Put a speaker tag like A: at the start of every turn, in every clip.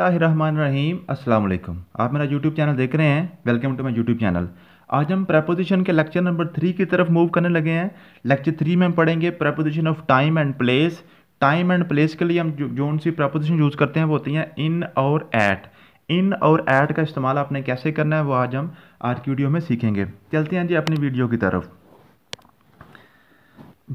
A: रहीम अस्सलाम वालेकुम आप मेरा यूट्यूब चैनल देख रहे हैं welcome to my YouTube channel आज हम प्रपोजिशन के लेक्चर नंबर थ्री की तरफ मूव करने लगे हैं लेक्चर थ्री में हम पढ़ेंगे preposition of time and place time and place के लिए हम जो जो सी प्रपोजिशन यूज़ करते हैं वो होती हैं इन और एट इन और एट का इस्तेमाल आपने कैसे करना है वो आज हम आज की वीडियो में सीखेंगे चलते हैं जी अपनी वीडियो की तरफ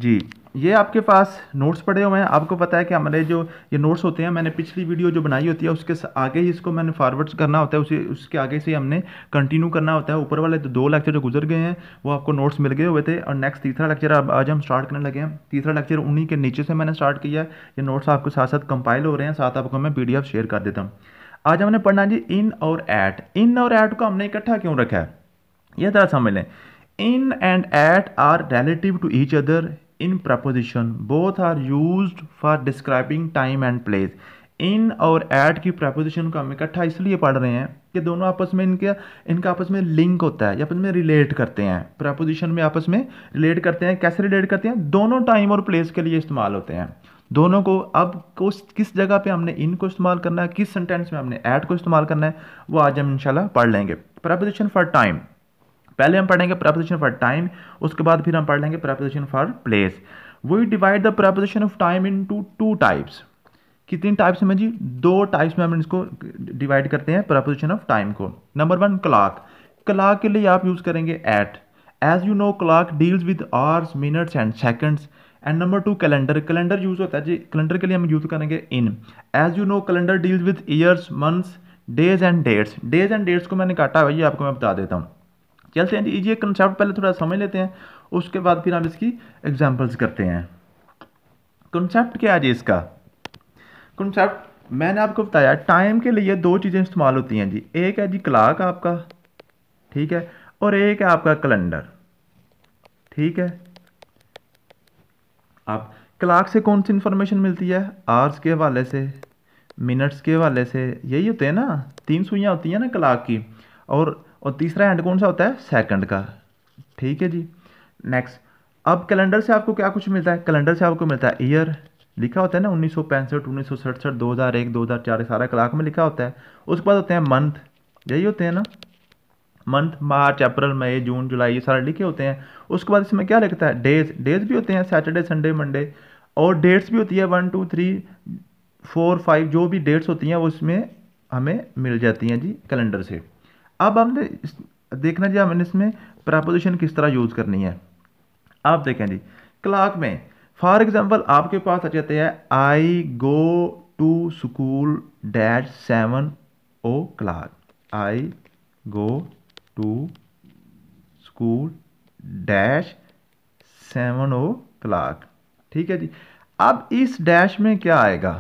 A: जी ये आपके पास नोट्स पड़े हुए हैं आपको पता है कि हमारे जो ये नोट्स होते हैं मैंने पिछली वीडियो जो बनाई होती है उसके आगे ही इसको मैंने फॉरवर्ड करना होता है उसे उसके आगे से हमने कंटिन्यू करना होता है ऊपर वाले दो लेक्चर जो गुजर गए हैं वो आपको नोट्स मिल गए हुए थे और नेक्स्ट तीसरा लेक्चर अब आज हम स्टार्ट करने लगे हैं तीसरा लेक्चर उन्हीं के नीचे से मैंने स्टार्ट किया है ये नोट्स आपके साथ साथ कंपाइल हो रहे हैं साथ आपको मैं पी शेयर कर देता हूँ आज हमने पढ़ना जी इन और एट इन और एट को हमने इकट्ठा क्यों रखा है यह तरह समझ लें in and at are relative to each other in preposition both are use for describing time and place in और एट की प्रपोजिशन को हम इकट्ठा इसलिए पढ़ रहे हैं कि दोनों आपस में इनके इनका आपस में लिंक होता है या आपस में रिलेट करते हैं प्रपोजिशन में आपस में रिलेट करते हैं कैसे रिलेट करते हैं दोनों टाइम और प्लेस के लिए इस्तेमाल होते हैं दोनों को अब कुछ किस जगह पे हमने इन को इस्तेमाल करना है किस सेंटेंस में हमने ऐड को इस्तेमाल करना है वो आज हम इंशाल्लाह पढ़ लेंगे प्रपोजिशन फॉर टाइम पहले हम पढ़ेंगे प्रपोजिशन फॉर टाइम उसके बाद फिर हम पढ़ लेंगे preposition for place we divide the preposition of time into two types कितनी टाइप्स में जी दो टाइप्स में हम इसको डिवाइड करते हैं प्रपोजिशन ऑफ टाइम को नंबर वन क्लाक क्लाक के लिए आप यूज़ करेंगे at as you know clock deals with hours minutes and seconds and number two calendar calendar use होता है जी कैलेंडर के लिए हम यूज़ करेंगे in as you know calendar deals with years months days and dates days and dates को मैंने काटा हुआ ये आपको मैं बता देता हूँ चलते हैं जी ये कंसेप्ट पहले थोड़ा समझ लेते हैं उसके बाद फिर हम इसकी एग्जाम्पल्स करते हैं कंसेप्ट क्या है जी इसका कंसेप्ट मैंने आपको बताया टाइम के लिए दो चीज़ें इस्तेमाल होती हैं जी एक है जी क्लाक आपका ठीक है और एक है आपका कैलेंडर ठीक है आप क्लाक से कौन सी इंफॉर्मेशन मिलती है आवर्स के हवाले से मिनट्स के हवाले से यही होते हैं ना तीन सुइयाँ होती हैं ना क्लाक की और और तीसरा एंड कौन सा होता है सेकंड का ठीक है जी नेक्स्ट अब कैलेंडर से आपको क्या कुछ मिलता है कैलेंडर से आपको मिलता है ईयर लिखा होता है ना उन्नीस सौ पैंसठ उन्नीस सौ सड़सठ दो हज़ार एक दो हज़ार चार सारा क्लाक में लिखा होता है उसके बाद होते हैं मंथ यही होते हैं ना मंथ मार्च अप्रैल मई जून जुलाई ये सारे लिखे होते हैं उसके बाद इसमें क्या लिखता है डेज डेज भी होते हैं सैटरडे संडे मंडे और डेट्स भी होती है one two three four five जो भी डेट्स होती हैं वो इसमें हमें मिल जाती हैं जी कैलेंडर से अब हमने देखना जी हमने इसमें प्रपोजिशन किस तरह यूज़ करनी है आप देखें जी क्लाक में फॉर एग्जाम्पल आपके पास आ जाते हैं I go to school dash seven o'clock I go to school dash seven o'clock ठीक है जी अब इस डैश में क्या आएगा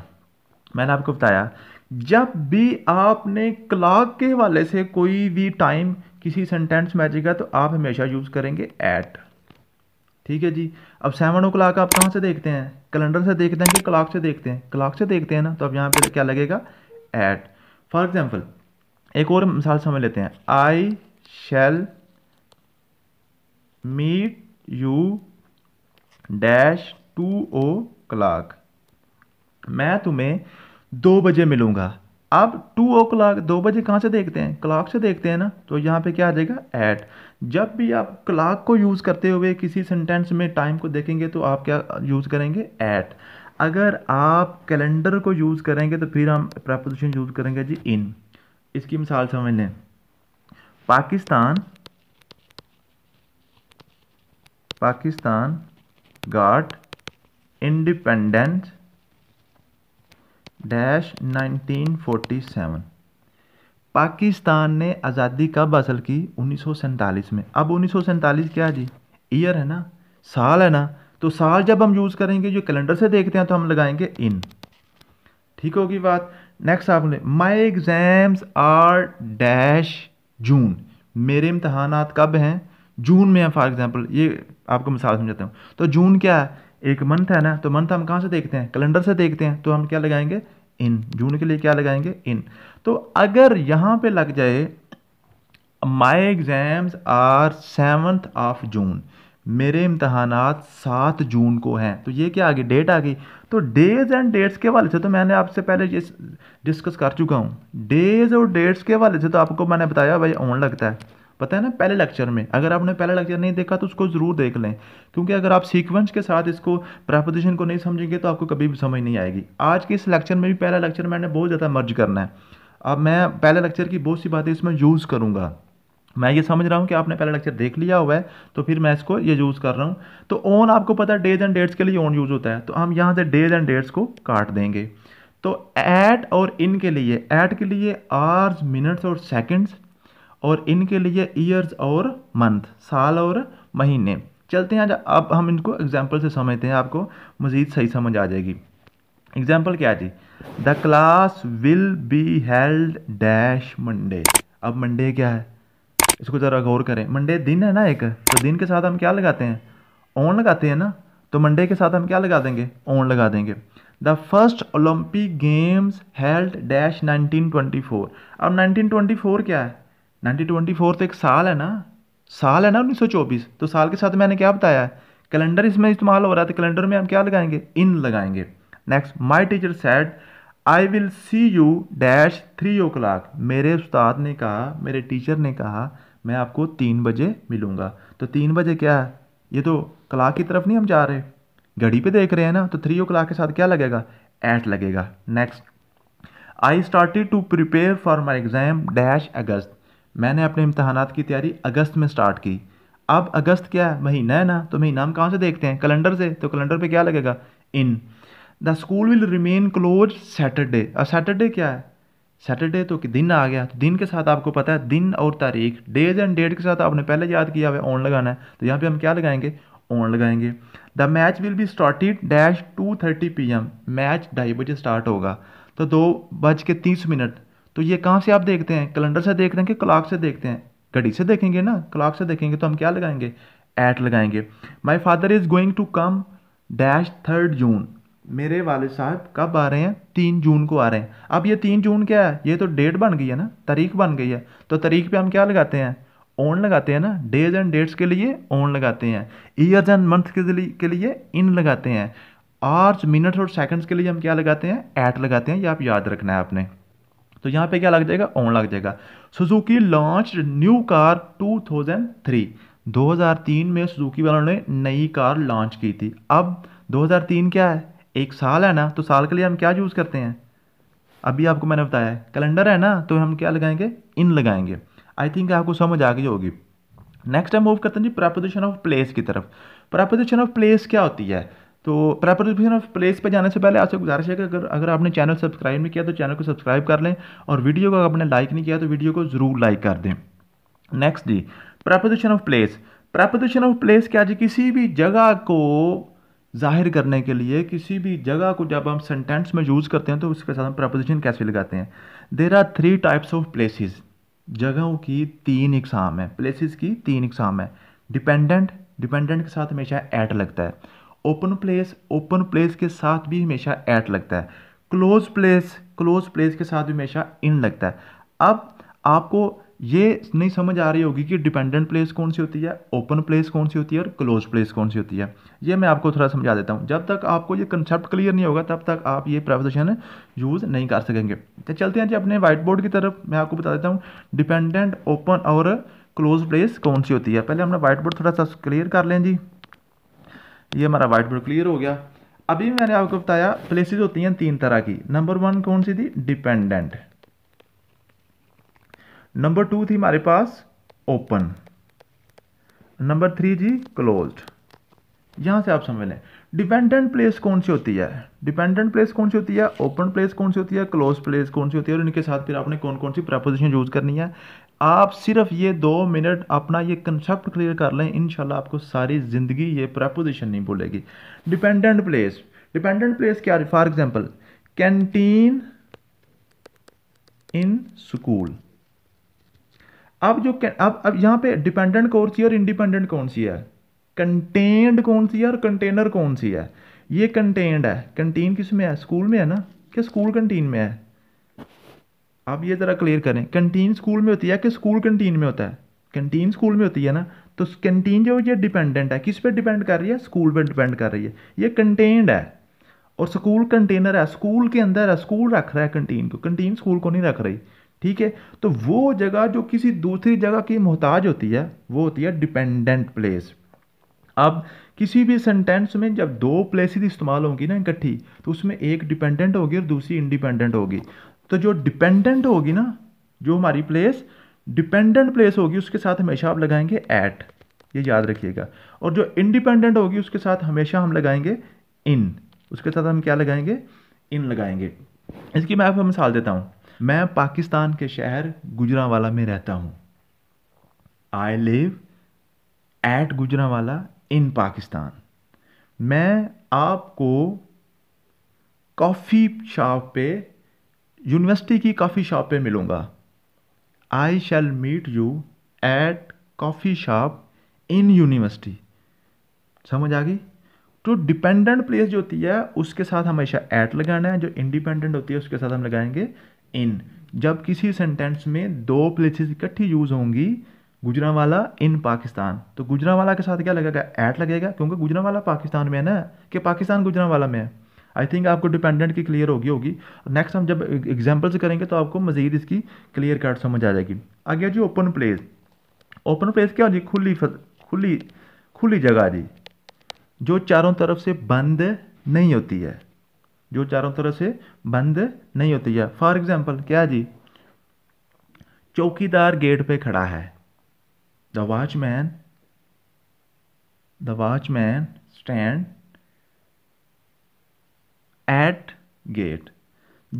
A: मैंने आपको बताया जब भी आपने क्लाक के हवाले से कोई भी टाइम किसी सेंटेंस में आएगा तो आप हमेशा यूज़ करेंगे ऐट ठीक है जी अब सेवन ओ क्लाक आप कहाँ से देखते हैं कैलेंडर से देखते हैं कि क्लाक से देखते हैं क्लाक से देखते हैं ना तो अब यहाँ पर क्या लगेगा एट फॉर एग्जाम्पल एक और मिसाल समझ लेते हैं I shall meet you dash two o'clock मैं तुम्हें दो बजे मिलूंगा अब टू ओ क्लाक दो बजे कहाँ से देखते हैं क्लाक से देखते हैं ना तो यहाँ पे क्या आ जाएगा ऐट जब भी आप क्लाक को यूज़ करते हुए किसी सेंटेंस में टाइम को देखेंगे तो आप क्या यूज़ करेंगे ऐट अगर आप कैलेंडर को यूज़ करेंगे तो फिर हम प्रपोजिशन यूज़ करेंगे जी इन इसकी मिसाल समझ लें Pakistan Pakistan got independence dash seven Pakistan ने आज़ादी कब हासिल की उन्नीस में अब उन्नीस क्या जी ईयर है ना साल है ना तो साल जब हम यूज़ करेंगे जो कैलेंडर से देखते हैं तो हम लगाएंगे इन ठीक होगी बात नेक्स्ट आपने my exams are dash June मेरे इम्तहान कब हैं जून में हैं फॉर एग्ज़ाम्पल ये आपको मिसाल समझाता हूँ तो जून क्या है एक मंथ है ना तो मंथ हम कहाँ से देखते हैं कैलेंडर से देखते हैं तो हम क्या लगाएंगे इन जून के लिए क्या लगाएंगे इन तो अगर यहाँ पे लग जाए my exams are seventh of June मेरे इम्तहान सात जून को हैं तो ये क्या आ गई डेट आ गई तो डेज एंड डेट्स के वाले से तो मैंने आपसे पहले ये डिस्कस कर चुका हूँ डेज और डेट्स के वाले से तो आपको मैंने बताया भाई ऑन लगता है पता है ना पहले लेक्चर में अगर आपने पहला लेक्चर नहीं देखा तो उसको ज़रूर देख लें क्योंकि अगर आप सीक्वेंस के साथ इसको प्रपोजिशन को नहीं समझेंगे तो आपको कभी भी समझ नहीं आएगी आज के इस लेक्चर में भी पहला लेक्चर मैंने बहुत ज़्यादा मर्ज करना है अब मैं पहले लेक्चर की बहुत सी बातें इसमें यूज़ करूँगा मैं ये समझ रहा हूँ कि आपने पहला लेक्चर देख लिया हुआ है तो फिर मैं इसको ये यूज़ कर रहा हूँ तो ओन आपको पता है डेज एंड डेट्स के लिए ओन यूज़ होता है तो हम यहाँ से डेज एंड डेट्स को काट देंगे तो ऐट और इन के लिए ऐट के लिए आर्स मिनट्स और सेकंड्स और इनके लिए ईयर्स और मंथ साल और महीने चलते हैं अब हम इनको एग्जाम्पल से समझते हैं आपको मज़ीद सही समझ आ जाएगी एग्जाम्पल क्या जी the class will be held dash Monday अब मंडे क्या है इसको ज़रा गौर करें मंडे दिन है ना एक तो दिन के साथ हम क्या लगाते हैं ओन लगाते हैं ना तो मंडे के साथ हम क्या लगा देंगे ओन लगा देंगे the first Olympic games held dash 1924 अब 1924 क्या है नाइनटीन ट्वेंटी फोर तो एक साल है ना साल है ना उन्नीस सौ चौबीस तो साल के साथ मैंने क्या बताया कैलेंडर इसमें इस्तेमाल हो रहा था तो कैलेंडर में हम क्या लगाएंगे इन लगाएंगे next my teacher set I will see you dash three o'clock मेरे उस्ताद ने कहा मेरे टीचर ने कहा मैं आपको तीन बजे मिलूंगा तो तीन बजे क्या है ये तो क्लाक की तरफ नहीं हम जा रहे घड़ी पे देख रहे हैं ना तो थ्री ओ क्लाक के साथ क्या लगेगा एट लगेगा next I started to prepare for my exam dash August मैंने अपने इम्तहान की तैयारी अगस्त में स्टार्ट की अब अगस्त क्या है महीना है ना तो महीना हम कहाँ से देखते हैं कैलेंडर से तो कैलेंडर पे क्या लगेगा in the school will remain close Saturday और सैटरडे क्या है सैटरडे तो कि दिन आ गया तो दिन के साथ आपको पता है दिन और तारीख डेज एंड डेट के साथ आपने पहले याद किया हुआ ऑन लगाना है तो यहाँ पर हम क्या लगाएंगे ऑन लगाएंगे the match will be started dash two thirty P M match ढाई बजे स्टार्ट होगा तो दो बज के तीस मिनट तो ये कहाँ से आप देखते हैं कैलेंडर से देख रहे हैं कि क्लाक से देखते हैं घड़ी से देखेंगे ना क्लाक से देखेंगे तो हम क्या लगाएंगे एट लगाएंगे my father is going to come dash third June मेरे वाले साहब कब आ रहे हैं तीन जून को आ रहे हैं अब ये तीन जून क्या है ये तो डेट बन गई है ना तारीख बन गई है तो तारीख पे हम क्या लगाते हैं ऑन लगाते हैं ना डेज एंड डेट्स के लिए ऑन लगाते हैं ईयर्स एंड मंथ के लिए इन लगाते हैं आर्स मिनट्स और सेकंड्स के लिए हम क्या लगाते हैं ऐट लगाते हैं ये आप याद रखना है आपने तो यहाँ पे क्या लग जाएगा ऑन लग जाएगा सुजुकी लॉन्च न्यू कार 2003 2003 में सुजुकी वालों ने नई कार लॉन्च की थी अब 2003 क्या है एक साल है ना तो साल के लिए हम क्या यूज़ करते हैं अभी आपको मैंने बताया है कैलेंडर है ना तो हम क्या लगाएंगे इन लगाएंगे आई थिंक आपको समझ आ गई होगी नेक्स्ट टाइम मूव करते हैं जी प्रपोजिशन ऑफ प्लेस की तरफ प्रपोजिशन ऑफ प्लेस क्या होती है तो प्रेपरेशन ऑफ प्लेस पे जाने से पहले आपसे गुजारिश है कि अगर अगर आपने चैनल सब्सक्राइब नहीं किया तो चैनल को सब्सक्राइब कर लें और वीडियो को अगर आपने लाइक नहीं किया तो वीडियो को ज़रूर लाइक कर दें नेक्स्ट जी preposition of place preposition of place क्या जी किसी भी जगह को जाहिर करने के लिए किसी भी जगह को जब हम सेंटेंस में यूज़ करते हैं तो उसके साथ हम प्रपोजिशन कैसे लगाते हैं there are three types of places जगहों की तीन इकसाम है प्लेसिस की तीन इकसाम है डिपेंडेंट डिपेंडेंट के साथ हमेशा ऐट लगता है ओपन प्लेस ओपन प्लेस के साथ भी हमेशा ऐट लगता है क्लोज प्लेस क्लोज प्लेस के साथ भी हमेशा इन लगता है अब आपको ये नहीं समझ आ रही होगी कि डिपेंडेंट प्लेस कौन सी होती है ओपन प्लेस कौन सी होती है और क्लोज प्लेस कौन सी होती है ये मैं आपको थोड़ा समझा देता हूँ जब तक आपको ये कंसेप्ट क्लियर नहीं होगा तब तक आप ये प्रेपोजिशन यूज़ नहीं कर सकेंगे तो चलते हैं जी अपने व्हाइट बोर्ड की तरफ मैं आपको बता देता हूँ डिपेंडेंट ओपन और क्लोज प्लेस कौन सी होती है पहले हमने वाइट बोर्ड थोड़ा सा क्लियर कर लें जी ये हमारा वाइट बोर्ड क्लियर हो गया अभी मैंने आपको बताया प्लेसेस होती हैं तीन तरह की नंबर वन कौन सी थी डिपेंडेंट नंबर टू थी हमारे पास ओपन नंबर थ्री जी क्लोज्ड यहां से आप समझ लें डिपेंडेंट प्लेस कौन सी होती है डिपेंडेंट प्लेस कौन सी होती है ओपन प्लेस कौन सी होती है क्लोज प्लेस कौन सी होती है और इनके साथ फिर आपने कौन कौन सी प्रपोजिशन यूज़ करनी है आप सिर्फ ये दो मिनट अपना ये कंसेप्ट क्लियर कर लें इनशाला आपको सारी ज़िंदगी ये प्रपोजिशन नहीं भूलेगी डिपेंडेंट प्लेस डिपेंडेंट प्लेस क्या for example canteen in school अब जो अब अब यहाँ पे डिपेंडेंट कौन सी है और इंडिपेंडेंट कौन सी है कंटेंड कौन सी है और कंटेनर कौन सी है ये कंटेंड है कंटीन किस में है स्कूल में है ना क्या स्कूल कंटीन में है आप ये ज़रा क्लियर करें कंटीन स्कूल में होती है कि स्कूल कंटीन में होता है कंटीन स्कूल में होती है ना तो कंटीन जो ये डिपेंडेंट है किस पे डिपेंड कर रही है स्कूल पे डिपेंड कर रही है ये कंटेंड है और स्कूल कंटेनर है स्कूल के अंदर है स्कूल रख रहा है कंटीन को कंटीन स्कूल को नहीं रख रही ठीक है तो वो जगह जो किसी दूसरी जगह की मोहताज होती है वो होती है डिपेंडेंट प्लेस अब किसी भी सेंटेंस में जब दो प्लेसिस इस्तेमाल होंगी ना इकट्ठी तो उसमें एक डिपेंडेंट होगी और दूसरी इंडिपेंडेंट होगी तो जो डिपेंडेंट होगी ना जो हमारी प्लेस डिपेंडेंट प्लेस होगी उसके साथ हमेशा आप लगाएंगे एट ये याद रखिएगा और जो इंडिपेंडेंट होगी उसके साथ हमेशा हम लगाएंगे इन उसके साथ हम क्या लगाएंगे इन लगाएंगे इसकी मैं आपको मिसाल देता हूँ मैं पाकिस्तान के शहर गुजरावाला में रहता हूँ I live at Gujranwala in Pakistan मैं आपको कॉफ़ी शॉप पे यूनिवर्सिटी की कॉफ़ी शॉप पे मिलूँगा I shall meet you at coffee shop in university समझ आ गई तो डिपेंडेंट प्लेस जो होती है उसके साथ हमेशा ऐट लगाना है जो इंडिपेंडेंट होती है उसके साथ हम लगाएंगे इन जब किसी सेंटेंस में दो प्लेसेस इकट्ठी यूज़ होंगी गुजरावाला इन पाकिस्तान तो गुजरावाला के साथ क्या लगेगा ऐट लगेगा क्योंकि गुजरावाला पाकिस्तान में है ना कि पाकिस्तान गुजरावाला में है आई थिंक आपको डिपेंडेंट की क्लियर होगी होगी नेक्स्ट हम जब एग्जाम्पल्स करेंगे तो आपको मजीद इसकी क्लियर कट समझ आ जाएगी आगे जी ओपन प्लेस ओपन प्लेस क्या जी खुली फत, खुली खुली जगह जी जो चारों तरफ से बंद नहीं होती है जो चारों तरफ से बंद नहीं होती है फॉर एग्जाम्पल क्या जी चौकीदार गेट पे खड़ा है The watchman the watchman stand at gate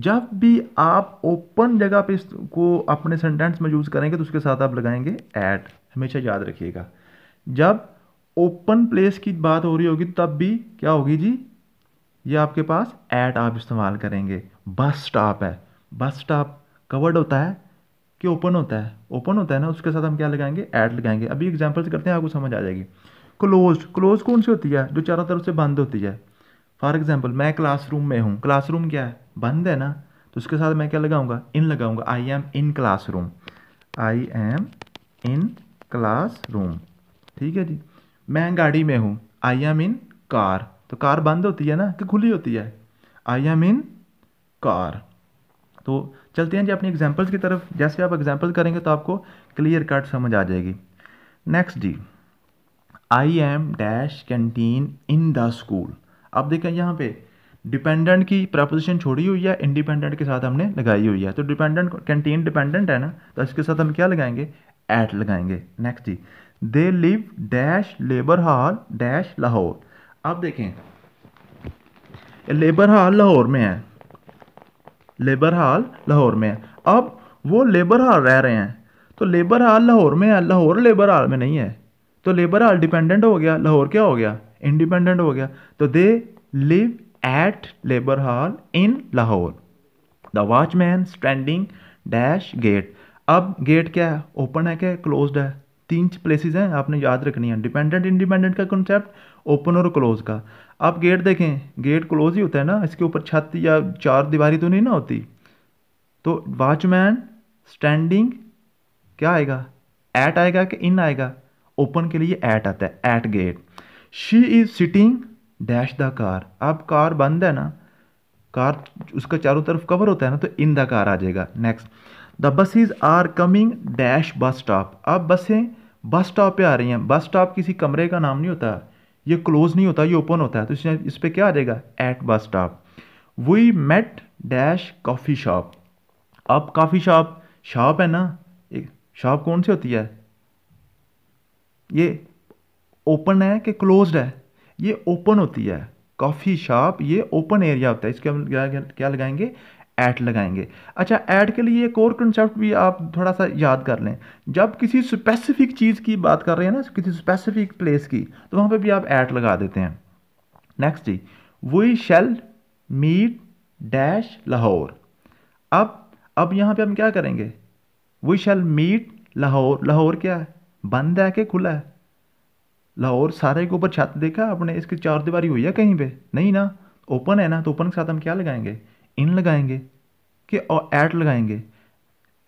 A: जब भी आप ओपन जगह पे इसको अपने सेंटेंस में यूज़ करेंगे तो उसके साथ आप लगाएंगे एट हमेशा याद रखिएगा जब ओपन प्लेस की बात हो रही होगी तब भी क्या होगी जी ये आपके पास एट आप इस्तेमाल करेंगे बस स्टॉप है बस स्टॉप कवर्ड होता है कि ओपन होता है ओपन होता है ना उसके साथ हम क्या लगाएंगे ऐड लगाएंगे अभी एग्जाम्पल्स करते हैं आपको समझ आ जाएगी क्लोज क्लोज कौन सी होती है जो चारों तरफ से बंद होती है फॉर एग्जाम्पल मैं क्लासरूम में हूँ क्लासरूम क्या है बंद है ना तो उसके साथ मैं क्या लगाऊंगा इन लगाऊंगा I am in room I am in room ठीक है जी मैं गाड़ी में हूँ आई एम इन कार तो कार बंद होती है ना कि खुली होती है आई एम इन कार तो चलते हैं जी अपनी एग्जाम्पल्स की तरफ जैसे आप एग्जाम्पल करेंगे तो आपको क्लियर कट समझ आ जाएगी नेक्स्ट जी I am dash canteen in the school अब देखें यहाँ पे डिपेंडेंट की प्रपोजिशन छोड़ी हुई है इंडिपेंडेंट के साथ हमने लगाई हुई है तो डिपेंडेंट कैंटीन डिपेंडेंट है ना तो इसके साथ हम क्या लगाएंगे एट लगाएंगे नेक्स्ट जी they live dash labour hall dash Lahore अब देखें लेबर हॉल लाहौर में है लेबर हाल लाहौर में है अब वो लेबर हाल रह रहे हैं तो लेबर हाल लाहौर में है लाहौर लेबर हाल में नहीं है तो लेबर हाल डिपेंडेंट हो गया लाहौर क्या हो गया इंडिपेंडेंट हो गया तो they live at labour hall in Lahore the watchman standing dash gate अब गेट क्या है ओपन है क्या क्लोज है तीन प्लेसेस हैं आपने याद रखनी है डिपेंडेंट इंडिपेंडेंट का कॉन्सेप्ट ओपन और क्लोज का आप गेट देखें गेट क्लोज ही होता है ना इसके ऊपर छत या चार दीवारी तो नहीं ना होती तो वॉचमैन स्टैंडिंग क्या आएगा एट आएगा कि इन आएगा ओपन के लिए ऐट आता है at gate she is sitting dash the car अब कार बंद है ना कार उसका चारों तरफ कवर होता है ना तो इन द कार आ जाएगा next the buses are coming dash bus stop अब बसें बस स्टॉप पे आ रही हैं बस स्टॉप किसी कमरे का नाम नहीं होता ये क्लोज नहीं होता ये ओपन होता है तो इस पर क्या आ जाएगा at bus stop we met dash coffee shop अब कॉफ़ी शॉप शॉप है ना शॉप कौन सी होती है ये ओपन है कि क्लोज्ड है ये ओपन होती है कॉफ़ी शॉप ये ओपन एरिया होता है इसके हम क्या लगाएंगे ऐड लगाएंगे अच्छा ऐड के लिए एक और कंसेप्ट भी आप थोड़ा सा याद कर लें जब किसी स्पेसिफिक चीज़ की बात कर रहे हैं ना किसी स्पेसिफिक प्लेस की तो वहाँ पे भी आप ऐड लगा देते हैं नेक्स्ट जी we shall meet dash Lahore अब अब यहाँ पे हम क्या करेंगे we shall meet Lahore Lahore क्या है बंद है कि खुला है लाहौर सारे के ऊपर छत देखा आपने इसकी चार दीवारी हुई है कहीं पर नहीं ना ओपन है ना तो ओपन के साथ हम क्या लगाएंगे इन लगाएंगे कि और एट लगाएंगे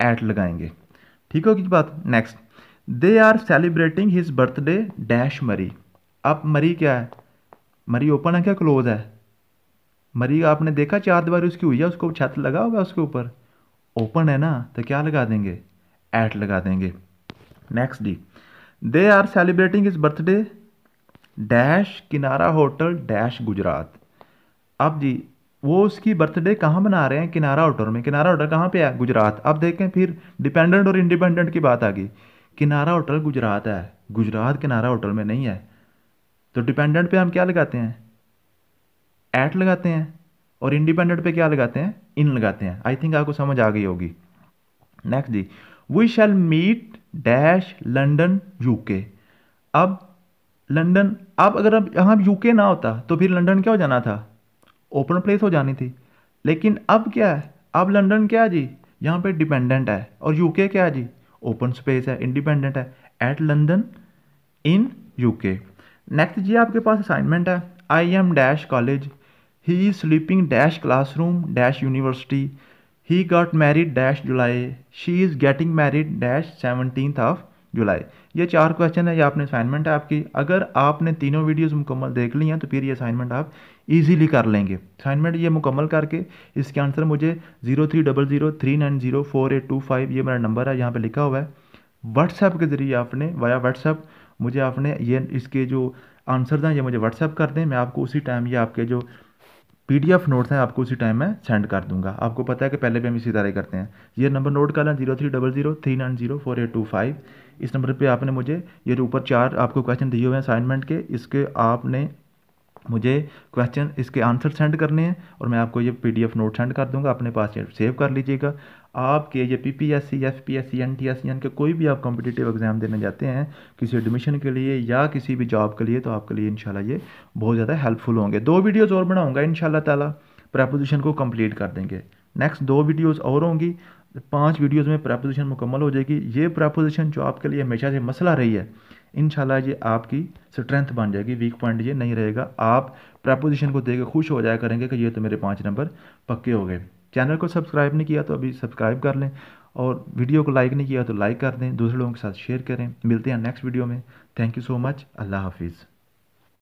A: एट लगाएंगे ठीक होगी बात next they are celebrating his birthday dash Murree अब मरी क्या है मरी ओपन है क्या क्लोज है मरी आपने देखा चार दीवार उसकी हुई है उसको छत लगा होगा उसके ऊपर ओपन है ना तो क्या लगा देंगे एट लगा देंगे नेक्स्ट डी they are celebrating his birthday dash Kinara hotel dash Gujarat अब जी वो उसकी बर्थडे कहाँ मना रहे हैं किनारा आउटर में किनारा आउटर कहाँ पे है गुजरात अब देखें फिर डिपेंडेंट और इंडिपेंडेंट की बात आ गई किनारा होटल गुजरात है गुजरात किनारा होटल में नहीं है तो डिपेंडेंट पे हम क्या लगाते हैं एट लगाते हैं और इंडिपेंडेंट पे क्या लगाते हैं इन लगाते हैं आई थिंक आपको समझ आ गई होगी नेक्स्ट जी we shall meet dash London UK अब लंडन अब अगर अब यहाँ यूके ना होता तो फिर लंडन क्या हो जाना था ओपन प्लेस हो जानी थी लेकिन अब क्या है अब लंदन क्या है जी यहाँ पे डिपेंडेंट है और यूके क्या है जी ओपन स्पेस है इंडिपेंडेंट है at London in UK next जी आपके पास असाइनमेंट है I am dash college he is sleeping dash classroom dash university he got married dash July she is getting married dash seventeen of July ये चार question है ये आपने assignment है आपकी अगर आपने तीनों वीडियोस मुकम्मल देख ली हैं तो फिर ये असाइनमेंट आप इजीली कर लेंगे असाइनमेंट ये मुकम्मल करके इसके आंसर मुझे zero three double zero three nine zero four eight two five ये मेरा नंबर है यहाँ पर लिखा हुआ है व्हाट्सएप के ज़रिए आपने वाया व्हाट्सएप मुझे आपने ये इसके जो आंसर हैं ये मुझे व्हाट्सएप कर दें मैं आपको उसी टाइम ये आपके जो पीडीएफ नोट्स हैं आपको उसी टाइम मैं सेंड कर दूंगा आपको पता है कि पहले भी हम इसी तरह करते हैं ये नंबर नोट कर लें zero three double zero three nine zero four eight two five इस नंबर पे आपने मुझे ये जो ऊपर चार आपको क्वेश्चन दिए हुए हैं असाइनमेंट के इसके आपने मुझे क्वेश्चन इसके आंसर सेंड करने हैं और मैं आपको ये पीडीएफ नोट सेंड कर दूंगा अपने पास ये सेव कर लीजिएगा आपके ये पीपीएससी एफपीएससी एनटीएससी एन के कोई भी आप कॉम्पिटिटिव एग्ज़ाम देने जाते हैं किसी एडमिशन के लिए या किसी भी जॉब के लिए तो आपके लिए इंशाल्लाह ये बहुत ज़्यादा हेल्पफुल होंगे दो वीडियोज़ और बनाऊँगा इन ताला प्रपोजिशन को कम्प्लीट कर देंगे नेक्स्ट दो वीडियोज़ और होंगी पाँच वीडियोज़ में प्रापोजिशन मुकम्मल हो जाएगी ये प्रापोजिशन जो आपके लिए हमेशा से मसला रही है इन ये आपकी स्ट्रेंथ बन जाएगी वीक पॉइंट ये नहीं रहेगा आप प्रापोजिशन को देख खुश हो जाया करेंगे कि ये तो मेरे पाँच नंबर पक्के हो गए चैनल को सब्सक्राइब नहीं किया तो अभी सब्सक्राइब कर लें और वीडियो को लाइक नहीं किया तो लाइक कर दें दूसरे लोगों के साथ शेयर करें मिलते हैं नेक्स्ट वीडियो में थैंक यू सो मच अल्लाह हाफिज़